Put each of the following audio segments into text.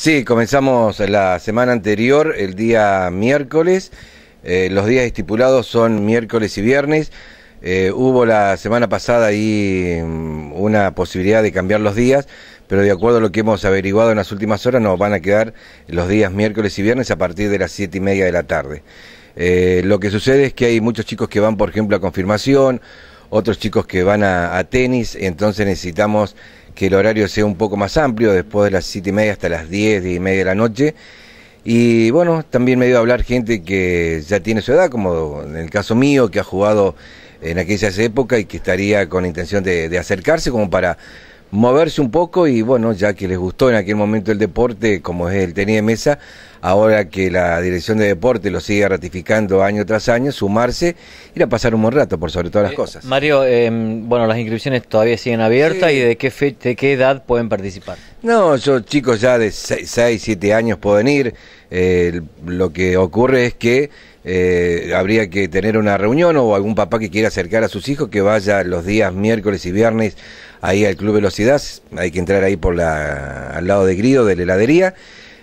Sí, comenzamos la semana anterior, el día miércoles. Eh, los días estipulados son miércoles y viernes. Eh, hubo la semana pasada ahí mm, una posibilidad de cambiar los días, pero de acuerdo a lo que hemos averiguado en las últimas horas, nos van a quedar los días miércoles y viernes a partir de las siete y media de la tarde. Eh, lo que sucede es que hay muchos chicos que van, por ejemplo, a confirmación, otros chicos que van a tenis, entonces necesitamos que el horario sea un poco más amplio, después de las siete y media hasta las diez y media de la noche. Y bueno, también me dio a hablar gente que ya tiene su edad, como en el caso mío, que ha jugado en aquellas épocas y que estaría con intención de acercarse como para moverse un poco y bueno, ya que les gustó en aquel momento el deporte, como es el tenis de mesa, ahora que la dirección de deporte lo sigue ratificando año tras año, sumarse, ir a pasar un buen rato por sobre todas las eh, cosas. Mario, em, bueno, las inscripciones todavía siguen abiertas y de qué, de qué edad pueden participar. No, yo chicos ya de 6, 7 años pueden ir. Eh, lo que ocurre es que eh, habría que tener una reunión o algún papá que quiera acercar a sus hijos que vaya los días miércoles y viernes ahí al Club Velocidad, hay que entrar ahí por la, al lado de Grido, de la heladería,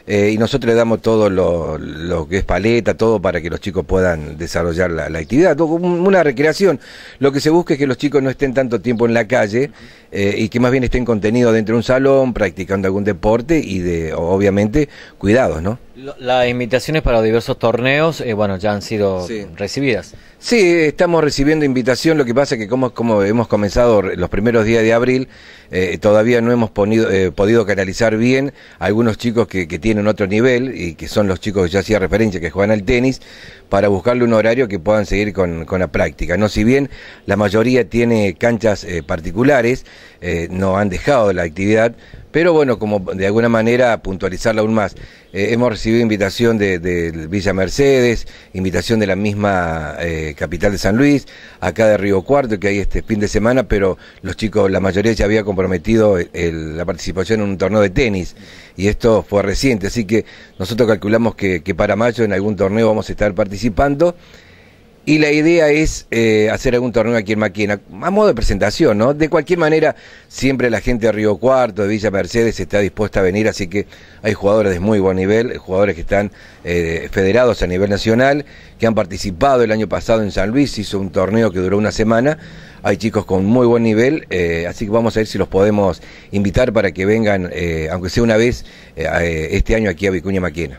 eh, y nosotros le damos todo lo, que es paleta, todo para que los chicos puedan desarrollar la, actividad, una recreación. Lo que se busca es que los chicos no estén tanto tiempo en la calle eh, y que más bien estén contenidos dentro de un salón, practicando algún deporte y de, obviamente, cuidados, ¿no? Las invitaciones para diversos torneos, eh, bueno, ya han sido recibidas. Sí, estamos recibiendo invitación. Lo que pasa es que como, como hemos comenzado los primeros días de abril, todavía no hemos podido canalizar bien algunos chicos que tienen en otro nivel y que son los chicos que ya hacía referencia que juegan al tenis, para buscarle un horario que puedan seguir con, la práctica. No, si bien la mayoría tiene canchas eh, particulares, eh, no han dejado la actividad, pero bueno, como de alguna manera puntualizarla aún más. Eh, hemos recibido invitación de, Villa Mercedes, invitación de la misma capital de San Luis, acá de Río Cuarto, que hay este fin de semana, pero los chicos, la mayoría ya había comprometido la participación en un torneo de tenis, y esto fue reciente, así que nosotros calculamos que, que para mayo en algún torneo vamos a estar participando participando. Y la idea es eh, hacer algún torneo aquí en Maquena, a modo de presentación, ¿no? De cualquier manera, siempre la gente de Río Cuarto, de Villa Mercedes, está dispuesta a venir, así que hay jugadores de muy buen nivel, jugadores que están eh, federados a nivel nacional, que han participado el año pasado en San Luis, hizo un torneo que duró una semana, hay chicos con muy buen nivel, eh, así que vamos a ver si los podemos invitar para que vengan, aunque sea una vez, este año aquí a Vicuña Maquena.